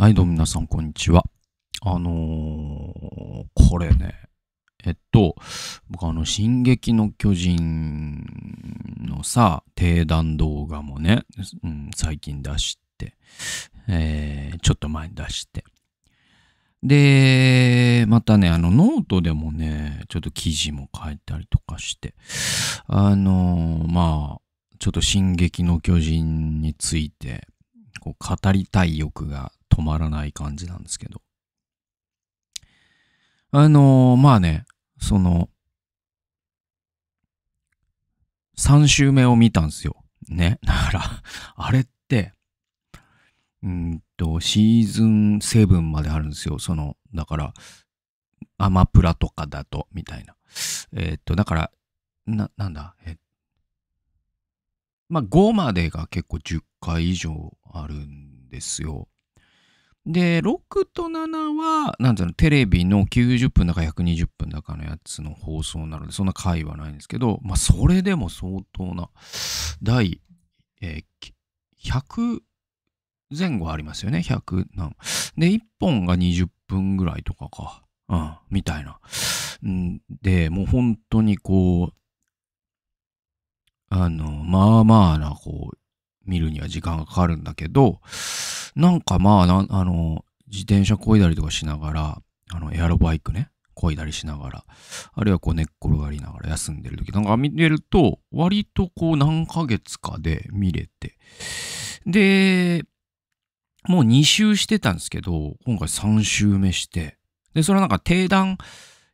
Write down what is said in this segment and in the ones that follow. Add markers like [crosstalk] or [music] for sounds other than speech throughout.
はい、どうも皆さん、こんにちは。あのー、これね、えっと、僕あの、進撃の巨人のさ、定談動画もね、うん、最近出して、えー、ちょっと前に出して。で、またね、あの、ノートでもね、ちょっと記事も書いたりとかして、あのー、まあ、ちょっと進撃の巨人について、こう語りたい欲が止まらない感じなんですけど。あのー、まあね、その、3週目を見たんですよ。ね。[laughs] だからあれって、うんと、シーズン7まであるんですよ。その、だから、アマプラとかだと、みたいな。えー、っと、だから、な、なんだ、えまあ、5までが結構10回以上あるんですよ。で、6と7は、なんていうの、テレビの90分だか120分だかのやつの放送なので、そんな回はないんですけど、まあ、それでも相当な、第、えー、100前後ありますよね、100何。で、1本が20分ぐらいとかか、うん、みたいな。んで、もう本当にこう、あの、まあまあな、こう、見るには時間がかかるんだけど、なんかまあ、なあの、自転車こいだりとかしながら、あの、エアロバイクね、こいだりしながら、あるいはこう寝っ転がりながら休んでる時なんか見れると、割とこう何ヶ月かで見れて、で、もう2周してたんですけど、今回3周目して、で、それはなんか定断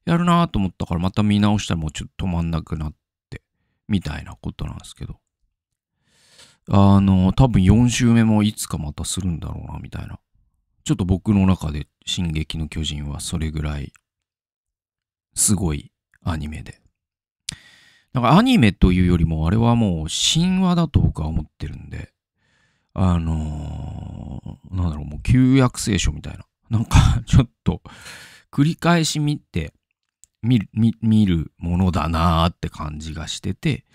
やるなと思ったから、また見直したらもうちょっと止まんなくなって、みたいなことなんですけど、あの、多分4週目もいつかまたするんだろうな、みたいな。ちょっと僕の中で「進撃の巨人」はそれぐらいすごいアニメで。なんかアニメというよりもあれはもう神話だと僕は思ってるんで、あのー、なんだろう、もう旧約聖書みたいな。なんか [laughs] ちょっと繰り返し見て、見るものだなーって感じがしてて、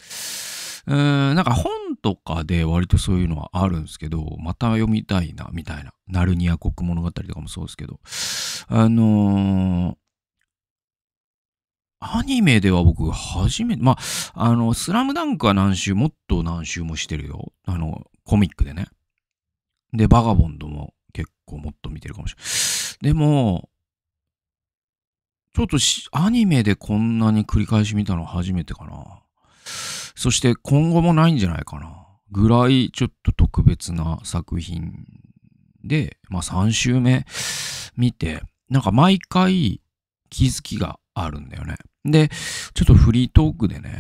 うーん、なんか本とかで割とそういうのはあるんですけど、また読みたいな、みたいな。ナルニア国物語とかもそうですけど。あのー、アニメでは僕初めて、まあ、あの、スラムダンクは何周もっと何周もしてるよ。あの、コミックでね。で、バガボンドも結構もっと見てるかもしれない。でも、ちょっとアニメでこんなに繰り返し見たの初めてかな。そして今後もないんじゃないかな。ぐらいちょっと特別な作品で、まあ3週目見て、なんか毎回気づきがあるんだよね。で、ちょっとフリートークでね、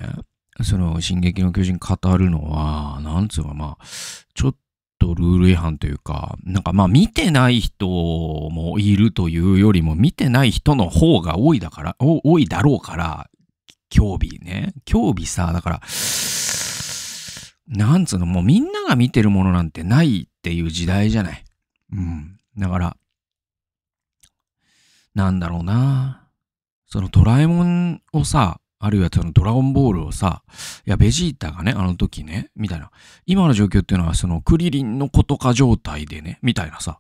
その、進撃の巨人語るのは、なんつうか、まあ、ちょっとルール違反というか、なんかまあ、見てない人もいるというよりも、見てない人の方が多いだから、多いだろうから、競技ね。競技さ、だから、なんつうの、もうみんなが見てるものなんてないっていう時代じゃない。うん。だから、なんだろうな。そのドラえもんをさ、あるいはそのドラゴンボールをさ、いや、ベジータがね、あの時ね、みたいな。今の状況っていうのは、そのクリリンのことか状態でね、みたいなさ。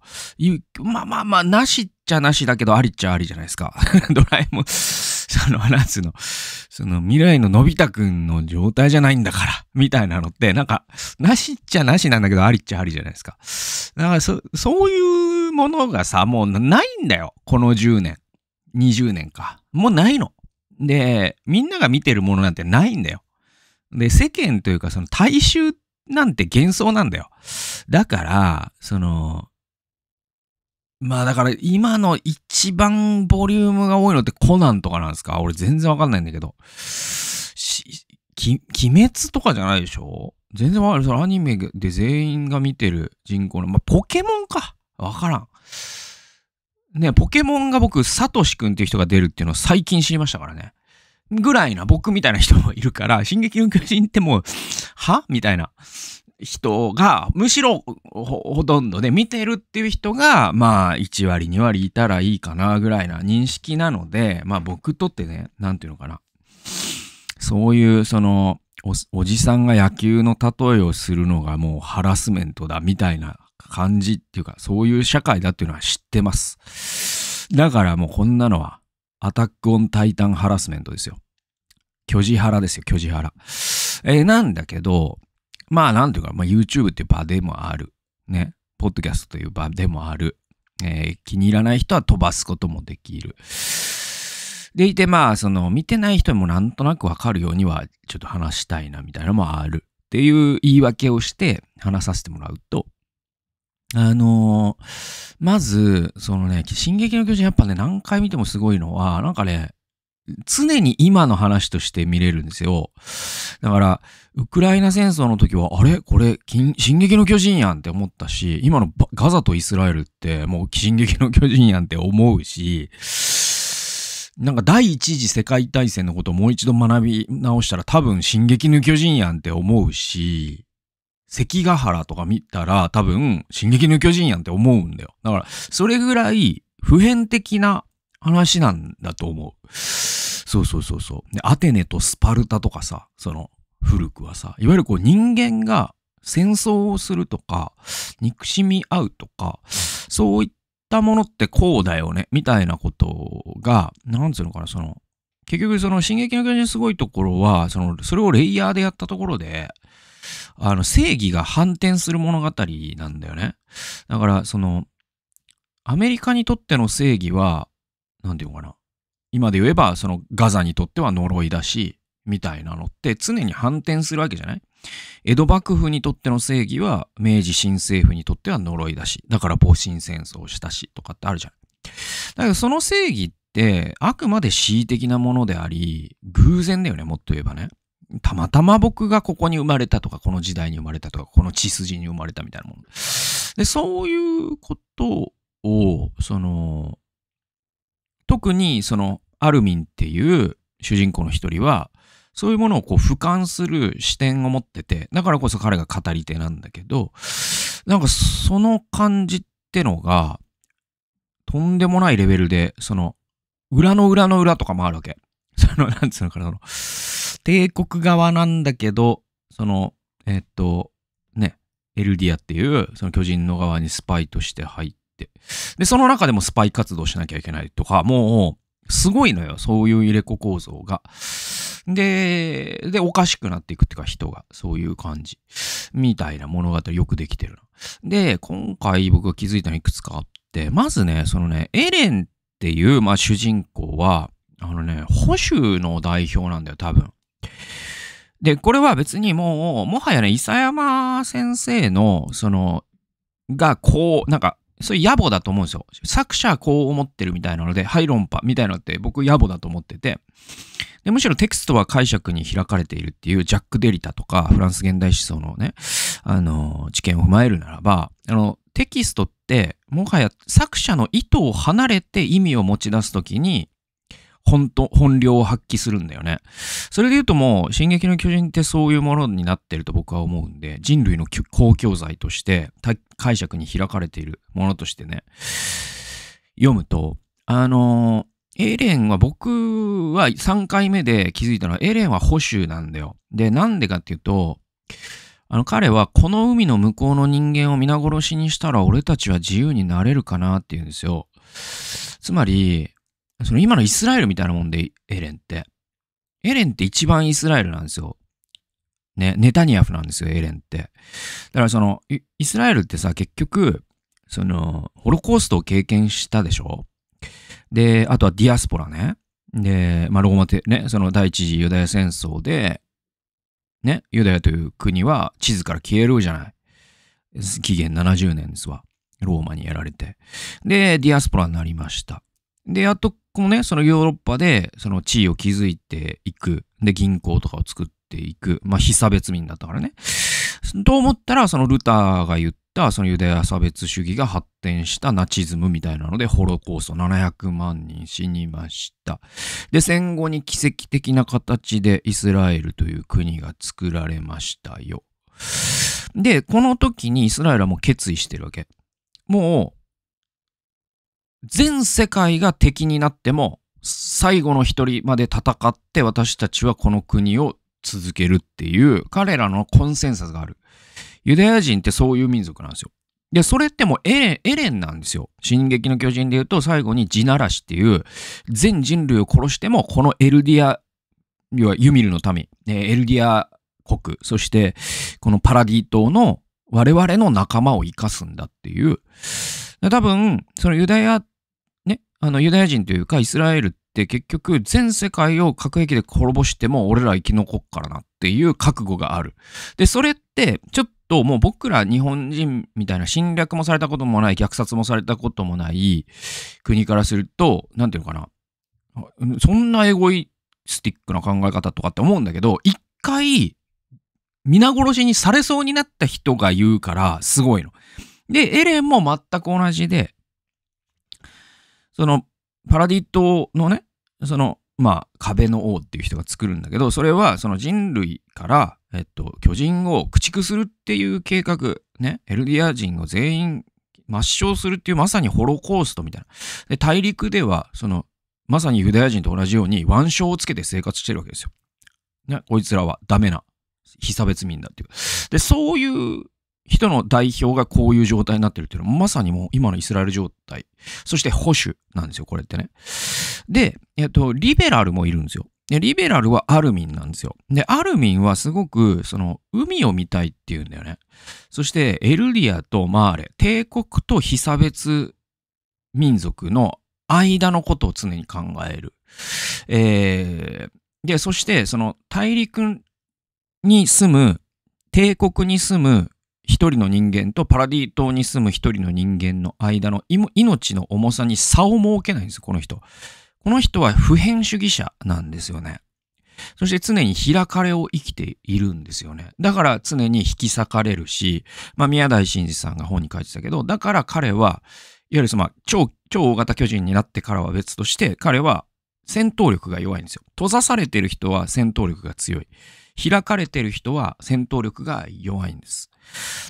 まあまあまあ、なしっちゃなしだけど、ありっちゃありじゃないですか。[laughs] ドラえもん。その、なんつうの、その未来ののび太くんの状態じゃないんだから、みたいなのって、なんか、なしっちゃなしなんだけど、ありっちゃありじゃないですか。だから、そ、そういうものがさ、もうないんだよ。この10年。20年か。もうないの。で、みんなが見てるものなんてないんだよ。で、世間というか、その大衆なんて幻想なんだよ。だから、その、まあだから今の一番ボリュームが多いのってコナンとかなんですか俺全然わかんないんだけど。鬼滅とかじゃないでしょ全然わかんない。そのアニメで全員が見てる人口の、まあ、ポケモンか。わからん。ね、ポケモンが僕、サトシ君っていう人が出るっていうのを最近知りましたからね。ぐらいな、僕みたいな人もいるから、進撃の巨人ってもう、はみたいな。人が、むしろほとんどで見てるっていう人が、まあ、1割、2割いたらいいかな、ぐらいな認識なので、まあ、僕とってね、なんていうのかな。そういう、そのお、おじさんが野球の例えをするのがもうハラスメントだ、みたいな感じっていうか、そういう社会だっていうのは知ってます。だからもうこんなのは、アタックオンタイタンハラスメントですよ。巨字腹ですよ、巨字腹。えー、なんだけど、まあ、なんていうか、まあ、YouTube っていう場でもある。ね。ポッドキャストという場でもある。えー、気に入らない人は飛ばすこともできる。でいて、まあ、その、見てない人もなんとなくわかるようには、ちょっと話したいな、みたいなのもある。っていう言い訳をして話させてもらうと、あのー、まず、そのね、進撃の巨人やっぱね、何回見てもすごいのは、なんかね、常に今の話として見れるんですよ。だから、ウクライナ戦争の時は、あれこれ、進撃の巨人やんって思ったし、今のガザとイスラエルって、もう進撃の巨人やんって思うし、なんか第一次世界大戦のことをもう一度学び直したら多分進撃の巨人やんって思うし、関ヶ原とか見たら多分進撃の巨人やんって思うんだよ。だから、それぐらい普遍的な話なんだと思う。そうそうそうそう。アテネとスパルタとかさ、その古くはさ、いわゆるこう人間が戦争をするとか、憎しみ合うとか、そういったものってこうだよね、みたいなことが、なんつうのかな、その、結局その、進撃の巨人すごいところは、その、それをレイヤーでやったところで、あの、正義が反転する物語なんだよね。だから、その、アメリカにとっての正義は、何て言うのかな。今で言えば、そのガザにとっては呪いだし、みたいなのって常に反転するわけじゃない江戸幕府にとっての正義は明治新政府にとっては呪いだし、だから戊辰戦争したしとかってあるじゃん。だからその正義ってあくまで恣意的なものであり、偶然だよね、もっと言えばね。たまたま僕がここに生まれたとか、この時代に生まれたとか、この血筋に生まれたみたいなもの。で、そういうことを、その、特にそのアルミンっていう主人公の一人は、そういうものをこう俯瞰する視点を持ってて、だからこそ彼が語り手なんだけど、なんかその感じってのが、とんでもないレベルで、その、裏の裏の裏とかもあるわけ。[laughs] その、なんつうのかな、その、帝国側なんだけど、その、えっと、ね、エルディアっていう、その巨人の側にスパイとして入って。。で、その中でもスパイ活動しなきゃいけないとか、もう、すごいのよ、そういう入れ子構造が。で、で、おかしくなっていくっていうか、人が、そういう感じ。みたいな物語よくできてるな。で、今回僕が気づいたのいくつかあって、まずね、そのね、エレンっていう、まあ主人公は、あのね、保守の代表なんだよ、多分。で、これは別にもう、もはやね、伊佐山先生の、その、が、こう、なんか、そういう野暮だと思うんですよ。作者はこう思ってるみたいなので、ハイロンパみたいなのって僕野暮だと思っててで、むしろテキストは解釈に開かれているっていうジャック・デリタとかフランス現代思想のね、あの、知見を踏まえるならば、あの、テキストってもはや作者の意図を離れて意味を持ち出すときに本当、本領を発揮するんだよね。それで言うともう、進撃の巨人ってそういうものになってると僕は思うんで、人類の公共財として、解釈に開かれているものとしてね、読むと、あのエレンは僕は3回目で気づいたのはエレンは保守なんだよ。で、なんでかっていうと、あの彼はこの海の向こうの人間を皆殺しにしたら俺たちは自由になれるかなっていうんですよ。つまり、その今のイスラエルみたいなもんで、エレンって。エレンって一番イスラエルなんですよ。ね、ネタニヤフなんですよ、エレンって。だからその、イスラエルってさ、結局、その、ホロコーストを経験したでしょで、あとはディアスポラね。で、まあ、ローマテ、ね、その第一次ユダヤ戦争で、ね、ユダヤという国は地図から消えるじゃない。紀元70年ですわ。ローマにやられて。で、ディアスポラになりました。で、あとこね、そのヨーロッパで、その地位を築いていく。で、銀行とかを作っていく。まあ、差別民だったからね。と思ったら、そのルターが言った、そのユダヤ差別主義が発展したナチズムみたいなので、ホロコースト700万人死にました。で、戦後に奇跡的な形でイスラエルという国が作られましたよ。で、この時にイスラエルはもう決意してるわけ。もう、全世界が敵になっても、最後の一人まで戦って私たちはこの国を続けるっていう彼らのコンセンサスがある。ユダヤ人ってそういう民族なんですよ。で、それってもうエレン、エレンなんですよ。進撃の巨人で言うと最後に地ならしっていう全人類を殺してもこのエルディア、要はユミルの民、エルディア国、そしてこのパラディ島の我々の仲間を生かすんだっていう。多分、そのユダヤあのユダヤ人というかイスラエルって結局全世界を核兵器で滅ぼしても俺ら生き残っからなっていう覚悟がある。で、それってちょっともう僕ら日本人みたいな侵略もされたこともない虐殺もされたこともない国からすると、んていうのかな。そんなエゴイスティックな考え方とかって思うんだけど、一回皆殺しにされそうになった人が言うからすごいの。で、エレンも全く同じで、その、パラディ島のね、その、まあ、壁の王っていう人が作るんだけど、それはその人類から、えっと、巨人を駆逐するっていう計画、ね、エルディア人を全員抹消するっていうまさにホロコーストみたいな。で、大陸では、その、まさにユダヤ人と同じように腕章をつけて生活してるわけですよ。ね、こいつらはダメな、被差別民だっていう。で、そういう人の代表がこういう状態になってるっていうのは、まさにもう今のイスラエル状態。そして保守なんですよ、これってね。で、えっと、リベラルもいるんですよ。で、リベラルはアルミンなんですよ。で、アルミンはすごく、その、海を見たいっていうんだよね。そして、エルリアとマーレ、帝国と被差別民族の間のことを常に考える。えー、で、そして、その、大陸に住む、帝国に住む一人の人間とパラディ島に住む一人の人間の間の命の重さに差を設けないんです、この人。この人は普遍主義者なんですよね。そして常に開かれを生きているんですよね。だから常に引き裂かれるし、まあ宮台真司さんが本に書いてたけど、だから彼は、いわゆるその、超、超大型巨人になってからは別として、彼は戦闘力が弱いんですよ。閉ざされてる人は戦闘力が強い。開かれてる人は戦闘力が弱いんです。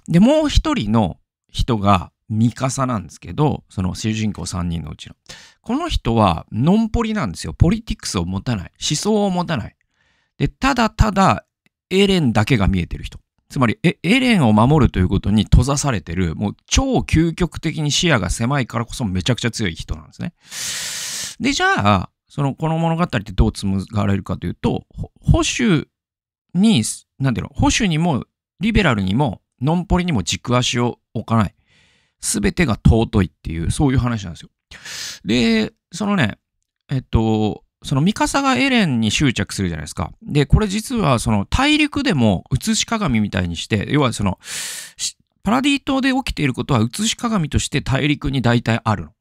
で、もう一人の人がミカサなんですけど、その主人公3人のうちの。この人はノンポリなんですよ。ポリティクスを持たない。思想を持たない。で、ただただエレンだけが見えてる人。つまりエ、エレンを守るということに閉ざされてる、もう超究極的に視野が狭いからこそめちゃくちゃ強い人なんですね。で、じゃあ、その、この物語ってどう紡がれるかというと、保守に、なんていうの、保守にも、リベラルにも、ノンポリにも軸足を置かない。すべてが尊いっていう、そういう話なんですよ。で、そのね、えっと、そのミカサがエレンに執着するじゃないですか。で、これ実はその大陸でも写し鏡みたいにして、要はその、パラディ島で起きていることは写し鏡として大陸に大体あるの。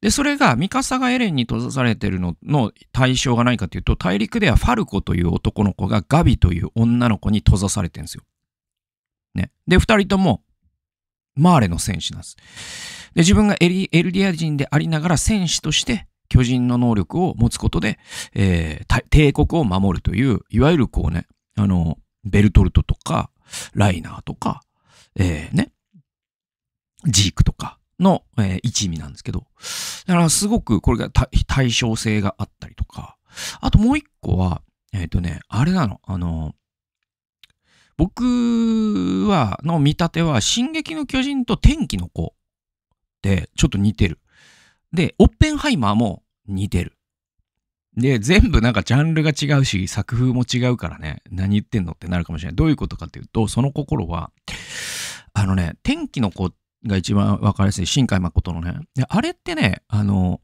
で、それがミカサがエレンに閉ざされてるのの対象が何かというと、大陸ではファルコという男の子がガビという女の子に閉ざされてるんですよ。ね。で、二人ともマーレの戦士なんです。で、自分がエリエルディア人でありながら戦士として巨人の能力を持つことで、えー、帝国を守るという、いわゆるこうね、あの、ベルトルトとか、ライナーとか、えー、ね、ジークとか、の、えー、一味なんですけど、だからすごくこれが対称性があったりとか、あともう一個は、えっ、ー、とね、あれなの、あの、僕は、の見立ては、進撃の巨人と天気の子ってちょっと似てる。で、オッペンハイマーも似てる。で、全部なんかジャンルが違うし、作風も違うからね、何言ってんのってなるかもしれない。どういうことかっていうと、その心は、あのね、天気の子っが一番わかりやすい。新海誠のね。で、あれってね、あの、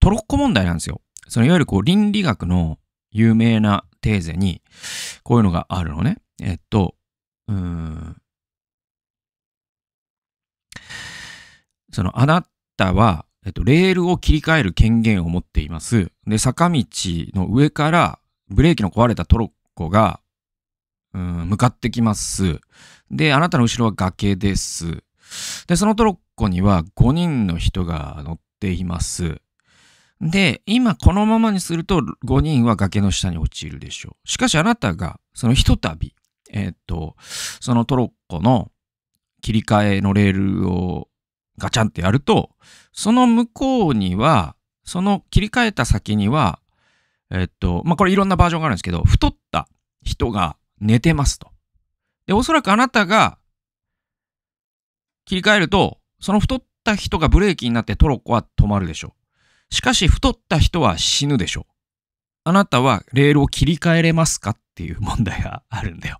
トロッコ問題なんですよ。そのいわゆるこう倫理学の有名なテーゼに、こういうのがあるのね。えっと、うん。その、あなたは、えっと、レールを切り替える権限を持っています。で、坂道の上からブレーキの壊れたトロッコがうん、向かってきます。で、あなたの後ろは崖です。で、そのトロッコには5人の人が乗っています。で、今このままにすると5人は崖の下に落ちるでしょう。しかしあなたが、そのひとたび、えっ、ー、と、そのトロッコの切り替えのレールをガチャンってやると、その向こうには、その切り替えた先には、えっ、ー、と、まあ、これいろんなバージョンがあるんですけど、太った人が寝てますと。で、おそらくあなたが切り替えると、その太った人がブレーキになってトロッコは止まるでしょう。しかし、太った人は死ぬでしょう。あなたはレールを切り替えれますかっていう問題があるんだよ。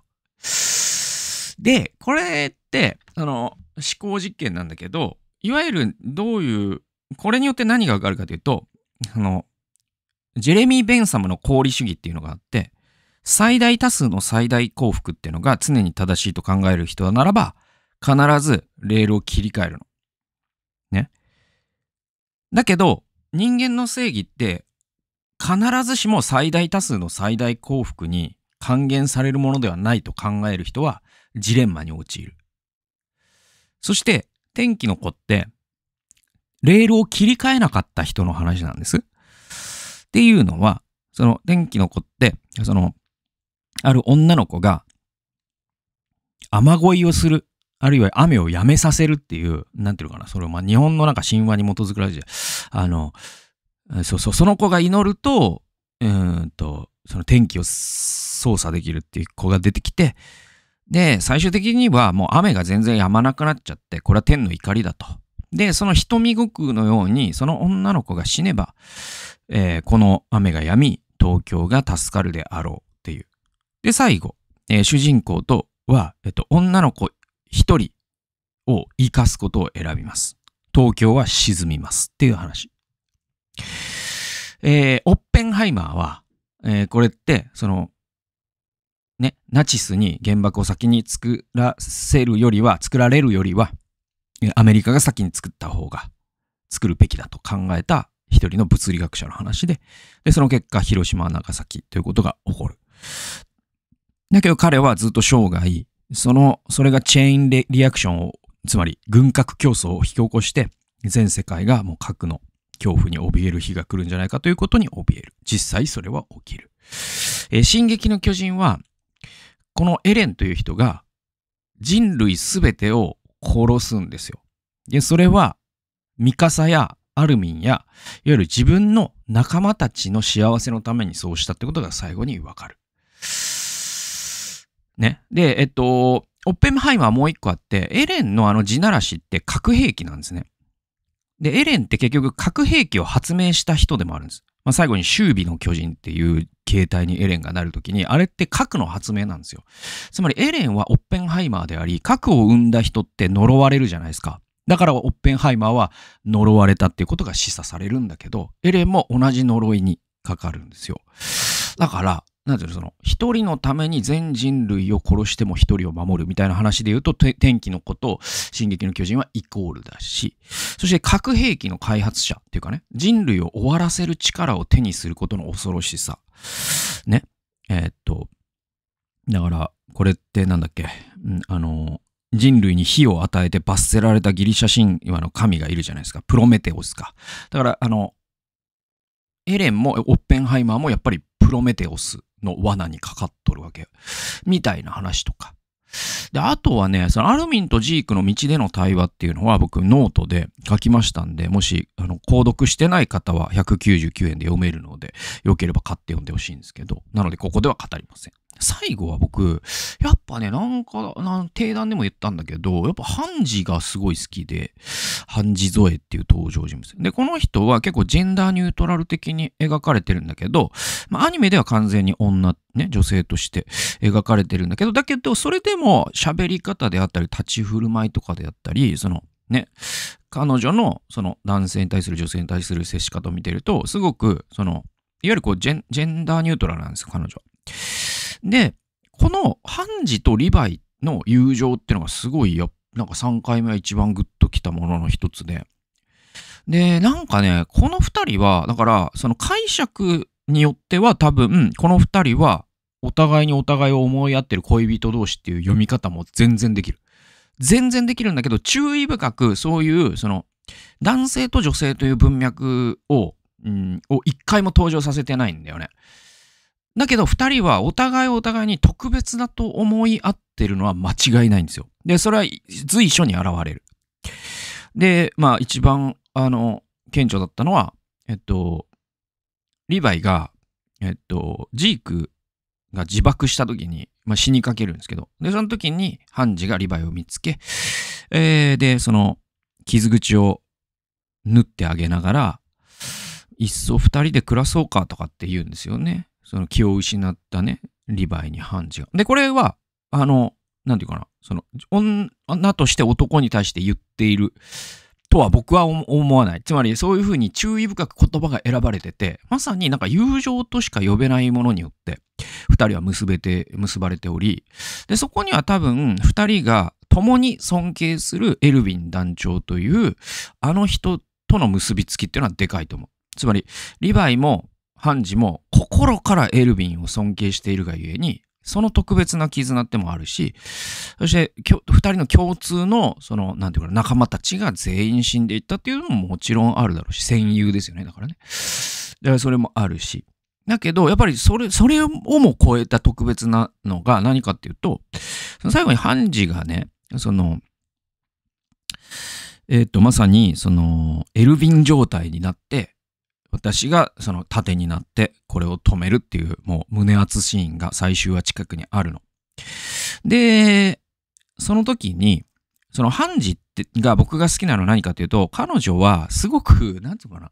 で、これって、あの、思考実験なんだけど、いわゆるどういう、これによって何がわかるかというと、あの、ジェレミー・ベンサムの功理主義っていうのがあって、最大多数の最大幸福っていうのが常に正しいと考える人ならば、必ずレールを切り替えるの。ね。だけど、人間の正義って、必ずしも最大多数の最大幸福に還元されるものではないと考える人は、ジレンマに陥る。そして、天気の子って、レールを切り替えなかった人の話なんです。っていうのは、その天気の子って、その、ある女の子が、雨乞いをする、あるいは雨をやめさせるっていう、なんていうのかな、それをまあ日本のなんか神話に基づくらしい。あの、そうそう、その子が祈ると、うんと、その天気を操作できるっていう子が出てきて、で、最終的にはもう雨が全然止まなくなっちゃって、これは天の怒りだと。で、その瞳悟空のように、その女の子が死ねば、えー、この雨が止み、東京が助かるであろう。で、最後、えー、主人公とは、えっと、女の子一人を生かすことを選びます。東京は沈みますっていう話。えー、オッペンハイマーは、えー、これって、その、ね、ナチスに原爆を先に作らせるよりは、作られるよりは、アメリカが先に作った方が、作るべきだと考えた一人の物理学者の話で、で、その結果、広島、長崎ということが起こる。だけど彼はずっと生涯、その、それがチェーンリアクションを、つまり軍拡競争を引き起こして、全世界がもう核の恐怖に怯える日が来るんじゃないかということに怯える。実際それは起きる。えー、進撃の巨人は、このエレンという人が人類すべてを殺すんですよ。で、それはミカサやアルミンや、いわゆる自分の仲間たちの幸せのためにそうしたってことが最後にわかる。ね。で、えっと、オッペンハイマーもう一個あって、エレンのあの地ならしって核兵器なんですね。で、エレンって結局核兵器を発明した人でもあるんです。まあ、最後に周備の巨人っていう形態にエレンがなるときに、あれって核の発明なんですよ。つまりエレンはオッペンハイマーであり、核を生んだ人って呪われるじゃないですか。だからオッペンハイマーは呪われたっていうことが示唆されるんだけど、エレンも同じ呪いにかかるんですよ。だから、なんていうの、その、一人のために全人類を殺しても一人を守るみたいな話で言うと、天気のこと、進撃の巨人はイコールだし、そして核兵器の開発者っていうかね、人類を終わらせる力を手にすることの恐ろしさ。ね。えー、っと、だから、これってなんだっけ、うん、あの、人類に火を与えて罰せられたギリシャ神話の神がいるじゃないですか。プロメテオスか。だから、あの、エレンもオッペンハイマーもやっぱりプロメテオスの罠にかかっとるわけ。みたいな話とか。で、あとはね、そのアルミンとジークの道での対話っていうのは僕ノートで書きましたんで、もし、あの、購読してない方は199円で読めるので、よければ買って読んでほしいんですけど、なのでここでは語りません。最後は僕、やっぱね、なんか、なん定談でも言ったんだけど、やっぱハンジがすごい好きで、ハンジゾエっていう登場人物。で、この人は結構ジェンダーニュートラル的に描かれてるんだけど、まあ、アニメでは完全に女、ね、女性として描かれてるんだけど、だけど、それでも喋り方であったり、立ち振る舞いとかであったり、その、ね、彼女のその男性に対する女性に対する接し方を見てると、すごく、その、いわゆるこうジェン、ジェンダーニュートラルなんですよ、彼女。で、このハンジとリヴァイの友情っていうのがすごいや、なんか3回目は一番グッときたものの一つで。で、なんかね、この2人は、だから、その解釈によっては多分、この2人はお互いにお互いを思い合ってる恋人同士っていう読み方も全然できる。全然できるんだけど、注意深くそういう、その、男性と女性という文脈を、うん、を一回も登場させてないんだよね。だけど2人はお互いお互いに特別だと思い合ってるのは間違いないんですよ。で、それは随所に現れる。で、まあ一番、あの、顕著だったのは、えっと、リヴァイが、えっと、ジークが自爆した時に、まあ、死にかけるんですけど、で、その時にハンジがリヴァイを見つけ、えー、で、その傷口を縫ってあげながら、いっそ2人で暮らそうかとかって言うんですよね。その気を失ったね、リヴァイにハンジが。で、これは、あの、なんていうかな、その、女として男に対して言っているとは僕は思わない。つまり、そういうふうに注意深く言葉が選ばれてて、まさになんか友情としか呼べないものによって、二人は結べて、結ばれており、で、そこには多分、二人が共に尊敬するエルヴィン団長という、あの人との結びつきっていうのはでかいと思う。つまり、リヴァイもハンジも心からエルヴィンを尊敬しているがゆえに、その特別な絆ってもあるし、そして、二人の共通の、その、なんていうか、仲間たちが全員死んでいったっていうのももちろんあるだろうし、戦友ですよね、だからね。だからそれもあるし。だけど、やっぱりそれ、それをも超えた特別なのが何かっていうと、最後にハンジがね、その、えっ、ー、と、まさに、その、エルヴィン状態になって、私がその盾になってこれを止めるっていうもう胸熱シーンが最終話近くにあるの。で、その時に、そのハンジってが僕が好きなのは何かというと、彼女はすごく、なんていうかな、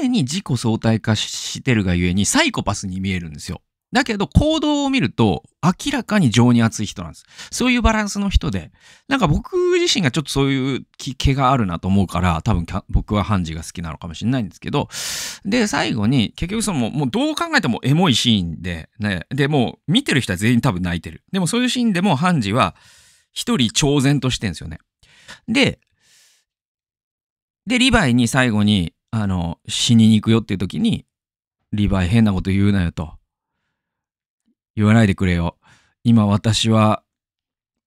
常に自己相対化してるがゆえにサイコパスに見えるんですよ。だけど行動を見ると明らかに情に熱い人なんです。そういうバランスの人で、なんか僕自身がちょっとそういう気があるなと思うから、多分僕はハンジが好きなのかもしれないんですけど、で、最後に結局そのもうどう考えてもエモいシーンで、ね、で、もう見てる人は全員多分泣いてる。でもそういうシーンでもハンジは一人挑然としてんですよね。で、で、リヴァイに最後に、あの、死にに行くよっていう時に、リヴァイ変なこと言うなよと。言わないでくれよ。今私は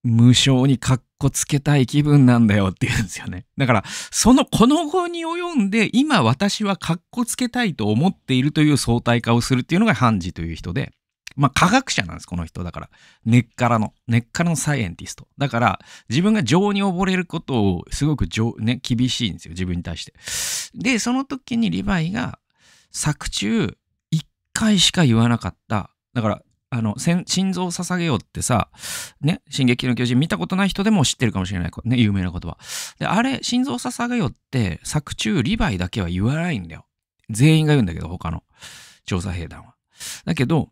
無性にかっこつけたい気分なんだよって言うんですよね。だから、そのこの後に及んで、今私はかっこつけたいと思っているという相対化をするっていうのがハンジという人で、まあ科学者なんです、この人。だから、根っからの、根っからのサイエンティスト。だから、自分が情に溺れることをすごく情、ね、厳しいんですよ、自分に対して。で、その時にリヴァイが作中、一回しか言わなかった。だから、あの、心臓を捧げようってさ、ね、進撃の巨人見たことない人でも知ってるかもしれない、ね、有名な言葉。で、あれ、心臓を捧げようって、作中、リヴァイだけは言わないんだよ。全員が言うんだけど、他の調査兵団は。だけど、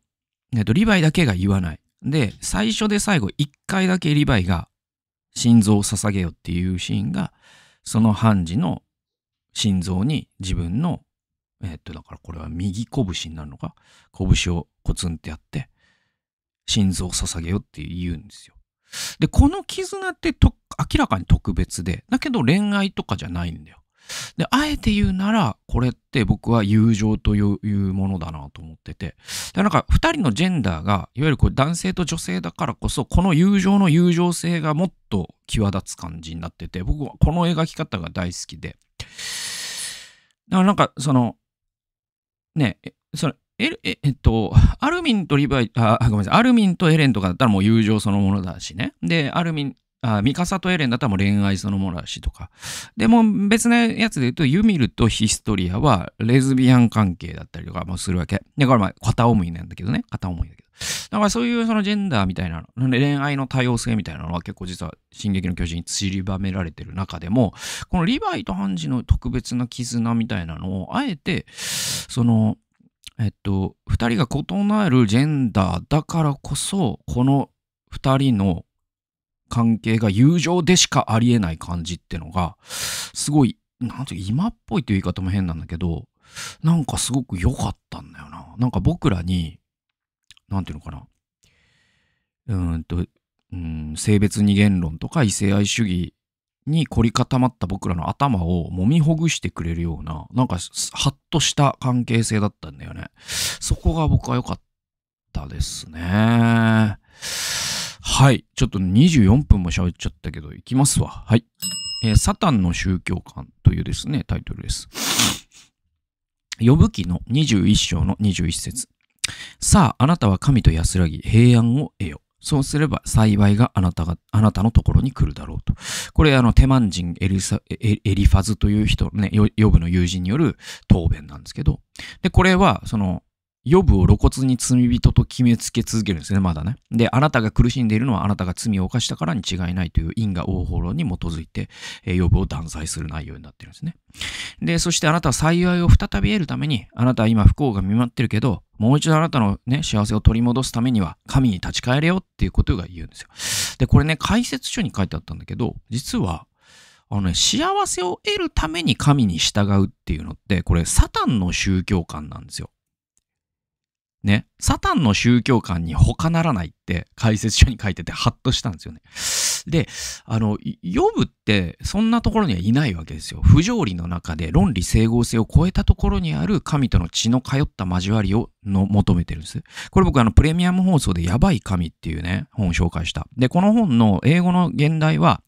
えっと、リヴァイだけが言わない。で、最初で最後、一回だけリヴァイが、心臓を捧げようっていうシーンが、その判事の心臓に自分の、えっと、だからこれは右拳になるのか、拳をコツンってやって、心臓を捧げよって言うんですよ。で、この絆ってと明らかに特別で、だけど恋愛とかじゃないんだよ。で、あえて言うなら、これって僕は友情というものだなと思ってて。で、なんか2人のジェンダーが、いわゆるこう男性と女性だからこそ、この友情の友情性がもっと際立つ感じになってて、僕はこの描き方が大好きで。だからなんかその、ね、それ、ええっと、アルミンとリヴァイ、あ、ごめんなさい、アルミンとエレンとかだったらもう友情そのものだしね。で、アルミン、あミカサとエレンだったらもう恋愛そのものだしとか。でも別なやつで言うと、ユミルとヒストリアはレズビアン関係だったりとかもするわけ。で、これまあ片思いなんだけどね。片思いだけど。だからそういうそのジェンダーみたいなの、恋愛の多様性みたいなのは結構実は進撃の巨人に散りばめられてる中でも、このリヴァイとハンジの特別な絆みたいなのを、あえて、その、えっと、2人が異なるジェンダーだからこそ、この2人の関係が友情でしかありえない感じってのが、すごい、なんていう今っぽいという言い方も変なんだけど、なんかすごく良かったんだよな。なんか僕らに、なんていうのかな。うんと、うん、性別二元論とか異性愛主義に凝り固まった僕らの頭を揉みほぐしてくれるような、なんか、ハッとした関係性だったんだよね。そこが僕は良かったですね。はい。ちょっと24分も喋っちゃったけど、いきますわ。はい。えー、サタンの宗教観というですね、タイトルです。呼ぶ記の21章の21節さあ、あなたは神と安らぎ、平安を得よ。そうすれば幸いがあなたが、あなたのところに来るだろうと。これ、あの、テマンジンエリサエリファズという人、ね、ヨブの友人による答弁なんですけど、で、これは、その、ヨブを露骨に罪人と決めつけ続けるんですね、まだね。で、あなたが苦しんでいるのはあなたが罪を犯したからに違いないという因果応報論に基づいて、えヨブを断罪する内容になってるんですね。で、そしてあなたは幸いを再び得るために、あなたは今不幸が見舞ってるけど、もう一度あなたのね、幸せを取り戻すためには、神に立ち返れよっていうことが言うんですよ。で、これね、解説書に書いてあったんだけど、実は、あのね、幸せを得るために神に従うっていうのって、これ、サタンの宗教観なんですよ。ね、サタンの宗教観に他ならないって解説書に書いててハッとしたんですよね。で、あの、ヨブってそんなところにはいないわけですよ。不条理の中で論理整合性を超えたところにある神との血の通った交わりをの求めてるんです。これ僕あのプレミアム放送でやばい神っていうね、本を紹介した。で、この本の英語の現代は、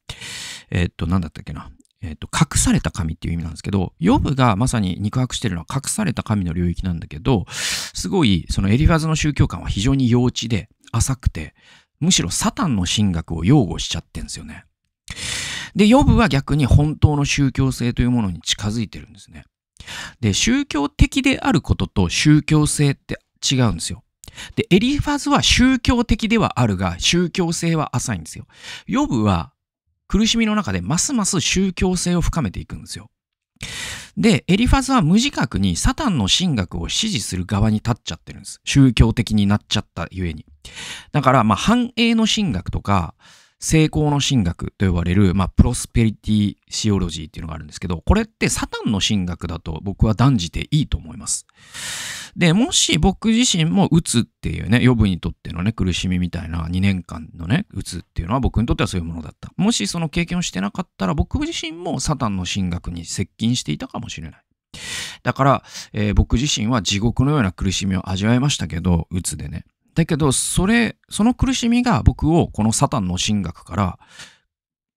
えっと、なんだったっけな。えっ、と、隠された神っていう意味なんですけど、ヨブがまさに肉薄してるのは隠された神の領域なんだけど、すごい、そのエリファズの宗教観は非常に幼稚で浅くて、むしろサタンの神学を擁護しちゃってんですよね。で、ヨブは逆に本当の宗教性というものに近づいてるんですね。で、宗教的であることと宗教性って違うんですよ。で、エリファズは宗教的ではあるが、宗教性は浅いんですよ。ヨブは苦しみの中でますます宗教性を深めていくんですよ。で、エリファズは無自覚にサタンの神学を支持する側に立っちゃってるんです。宗教的になっちゃったゆえに。だから、まあ、繁栄の神学とか、成功の神学と呼ばれる、まあ、プロスペリティシオロジーっていうのがあるんですけど、これってサタンの神学だと僕は断じていいと思います。で、もし僕自身も打つっていうね、予部にとってのね、苦しみみたいな2年間のね、打つっていうのは僕にとってはそういうものだった。もしその経験をしてなかったら、僕自身もサタンの神学に接近していたかもしれない。だから、えー、僕自身は地獄のような苦しみを味わいましたけど、鬱つでね。だけど、それ、その苦しみが僕をこのサタンの神学から、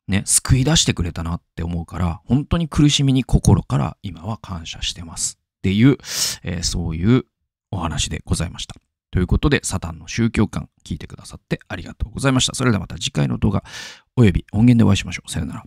ね、救い出してくれたなって思うから、本当に苦しみに心から今は感謝してます。っていう、えー、そういうお話でございました。ということで、サタンの宗教観、聞いてくださってありがとうございました。それではまた次回の動画、および音源でお会いしましょう。さよなら。